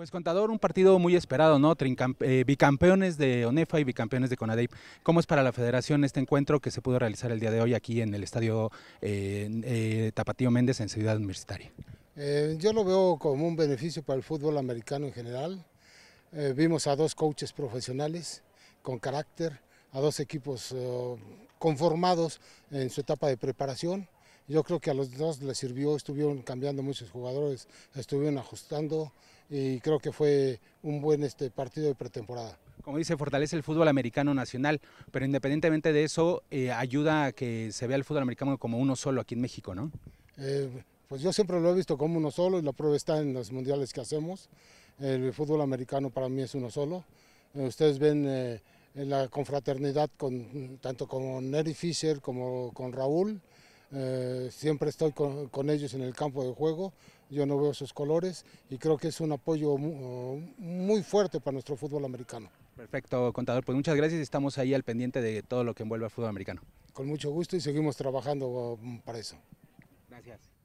Pues contador, un partido muy esperado, ¿no? Eh, bicampeones de ONEFA y bicampeones de CONADEIP. ¿Cómo es para la federación este encuentro que se pudo realizar el día de hoy aquí en el Estadio eh, Tapatío Méndez en Ciudad Universitaria? Eh, yo lo veo como un beneficio para el fútbol americano en general. vimos a dos coaches profesionales con carácter, a dos equipos conformados en su etapa de preparación. Yo creo que a los dos les sirvió, estuvieron cambiando muchos jugadores, estuvieron ajustando y creo que fue un buen este, partido de pretemporada. Como dice, fortalece el fútbol americano nacional, pero independientemente de eso, eh, ayuda a que se vea el fútbol americano como uno solo aquí en México, ¿no? Eh, pues yo siempre lo he visto como uno solo y la prueba está en los mundiales que hacemos. El fútbol americano para mí es uno solo. Eh, ustedes ven la confraternidad con, tanto con Nery Fisher como con Raúl eh, siempre estoy con, ellos en el campo de juego, yo no veo sus colores y creo que es un apoyo oh, muy, fuerte para nuestro fútbol americano. Perfecto, contador, pues muchas gracias, estamos ahí al pendiente de todo lo que envuelve al fútbol americano. Con mucho gusto y seguimos trabajando oh, para eso. Gracias.